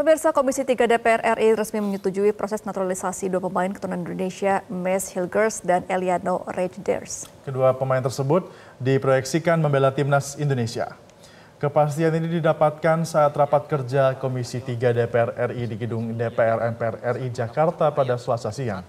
Pemirsa Komisi 3 DPR RI resmi menyetujui proses naturalisasi dua pemain keturunan Indonesia, Mes Hilgers dan Eliano Rejders. Kedua pemain tersebut diproyeksikan membela timnas Indonesia. Kepastian ini didapatkan saat rapat kerja Komisi 3 DPR RI di gedung DPR MPR RI Jakarta pada Selasa siang.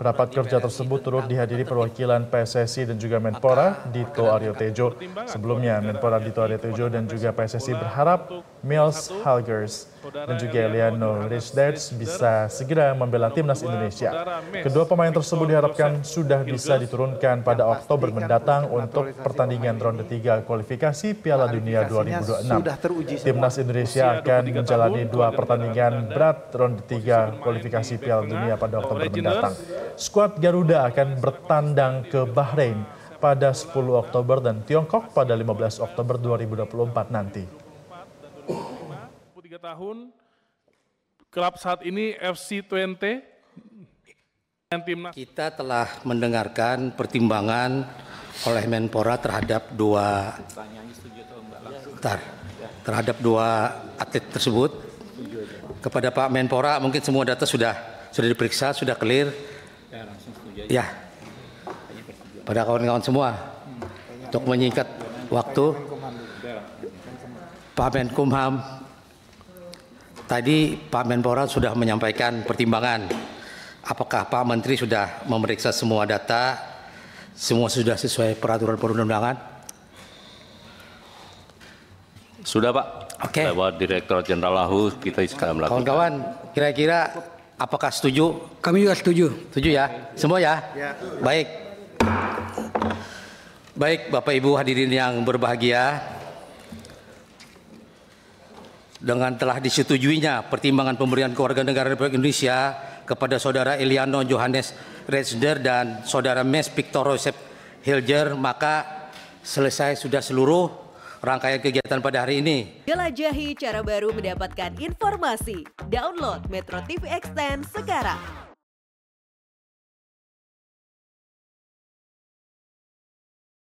Rapat kerja tersebut turut dihadiri perwakilan PSSI dan juga Menpora, Dito Aryo Tejo. Sebelumnya, Menpora Dito Aryo Tejo dan juga PSSI berharap Mills Halgers dan juga Eliano Richards bisa segera membela timnas Indonesia. Kedua pemain tersebut diharapkan sudah bisa diturunkan pada Oktober mendatang untuk pertandingan ronde 3 kualifikasi Piala Dunia 2026. Timnas Indonesia akan menjalani dua pertandingan berat ronde 3 kualifikasi Piala Dunia pada Oktober mendatang skuad Garuda akan bertandang ke Bahrain pada 10 Oktober dan Tiongkok pada 15 Oktober 2024 nanti. Tiga tahun klub saat ini FC 20 kita telah mendengarkan pertimbangan oleh Menpora terhadap dua bentar, terhadap dua atlet tersebut kepada Pak Menpora mungkin semua data sudah sudah diperiksa sudah clear Ya. Pada kawan-kawan semua. Untuk menyingkat waktu. Pak Menkumham. Tadi Pak Menpora sudah menyampaikan pertimbangan. Apakah Pak Menteri sudah memeriksa semua data? Semua sudah sesuai peraturan perundang-undangan? Sudah Pak. Oke. Okay. Lewat Direktur Jenderal Lahu kita sekarang melakukan. Kawan-kawan, kira-kira Apakah setuju? Kami juga setuju. Setuju ya? Semua ya? ya. Baik. Baik, Bapak Ibu hadirin yang berbahagia. Dengan telah disetujuinya pertimbangan pemberian kewarganegaraan Republik Indonesia kepada Saudara Eliano Johannes Redsder dan Saudara Mes Josep Hilger, maka selesai sudah seluruh rangkaian kegiatan pada hari ini. Jelajahi cara baru mendapatkan informasi. Download Metro TV Extend sekarang.